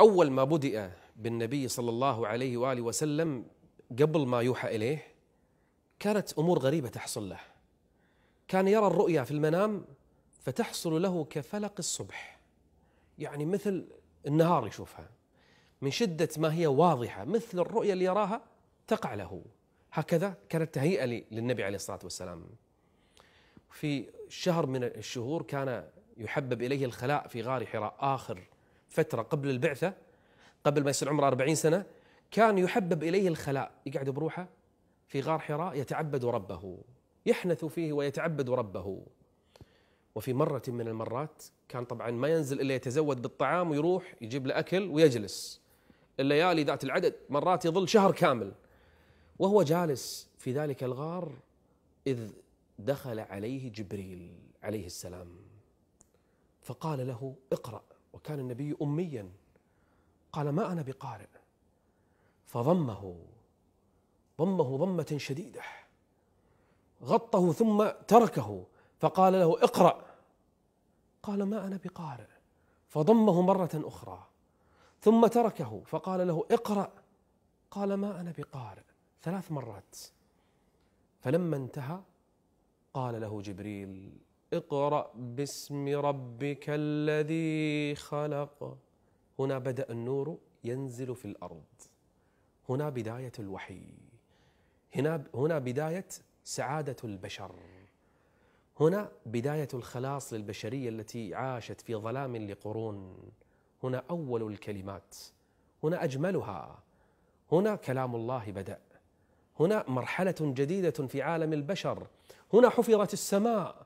أول ما بدأ بالنبي صلى الله عليه وآله وسلم قبل ما يوحى إليه كانت أمور غريبة تحصل له كان يرى الرؤيا في المنام فتحصل له كفلق الصبح يعني مثل النهار يشوفها من شدة ما هي واضحة مثل الرؤيا اللي يراها تقع له هكذا كانت تهيئة للنبي عليه الصلاة والسلام في شهر من الشهور كان يحبب إليه الخلاء في غار حراء آخر فترة قبل البعثة قبل ما يصير عمره 40 سنة كان يحبب إليه الخلاء يقعد بروحه في غار حراء يتعبد ربه يحنث فيه ويتعبد ربه وفي مرة من المرات كان طبعا ما ينزل إلا يتزود بالطعام ويروح يجيب له أكل ويجلس الليالي ذات العدد مرات يظل شهر كامل وهو جالس في ذلك الغار إذ دخل عليه جبريل عليه السلام فقال له اقرأ وكان النبي أميا قال ما أنا بقارئ فضمه ضمه ضمة شديدة غطه ثم تركه فقال له اقرأ قال ما أنا بقارئ فضمه مرة أخرى ثم تركه فقال له اقرأ قال ما أنا بقارئ ثلاث مرات فلما انتهى قال له جبريل اقرأ باسم ربك الذي خلق هنا بدأ النور ينزل في الأرض هنا بداية الوحي هنا هنا بداية سعادة البشر هنا بداية الخلاص للبشرية التي عاشت في ظلام لقرون هنا أول الكلمات هنا أجملها هنا كلام الله بدأ هنا مرحلة جديدة في عالم البشر هنا حفرت السماء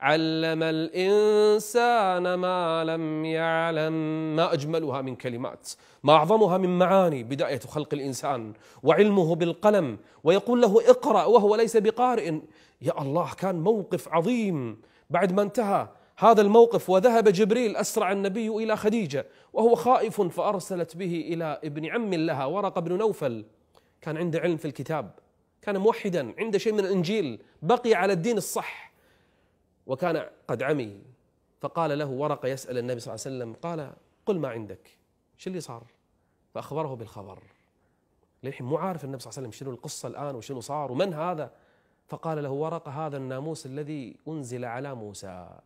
علم الإنسان ما لم يعلم ما أجملها من كلمات ما أعظمها من معاني بداية خلق الإنسان وعلمه بالقلم ويقول له اقرأ وهو ليس بقارئ يا الله كان موقف عظيم بعد ما انتهى هذا الموقف وذهب جبريل أسرع النبي إلى خديجة وهو خائف فأرسلت به إلى ابن عم لها ورقة بن نوفل كان عنده علم في الكتاب كان موحدا عنده شيء من الإنجيل بقي على الدين الصح وكان قد عمي فقال له ورقة يسأل النبي صلى الله عليه وسلم قال قل ما عندك شو اللي صار فأخبره بالخبر للحين مو عارف النبي صلى الله عليه وسلم شنو القصة الآن وشنو صار ومن هذا فقال له ورقة هذا الناموس الذي أنزل على موسى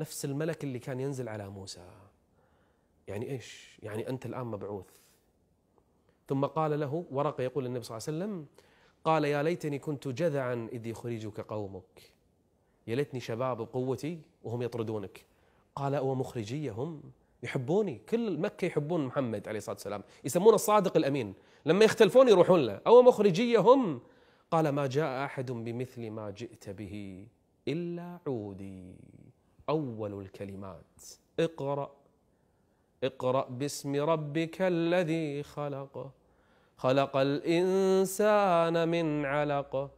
نفس الملك اللي كان ينزل على موسى يعني إيش يعني أنت الآن مبعوث ثم قال له ورقة يقول النبي صلى الله عليه وسلم قال يا ليتني كنت جذعا إذ يخرجك قومك يا ليتني شباب بقوتي وهم يطردونك قال أو مخرجي هم يحبوني كل مكة يحبون محمد عليه الصلاة والسلام يسمونه الصادق الأمين لما يختلفون يروحون له أو مخرجي هم قال ما جاء أحد بمثل ما جئت به إلا عودي أول الكلمات اقرأ اقرأ باسم ربك الذي خلق خلق الإنسان من علقه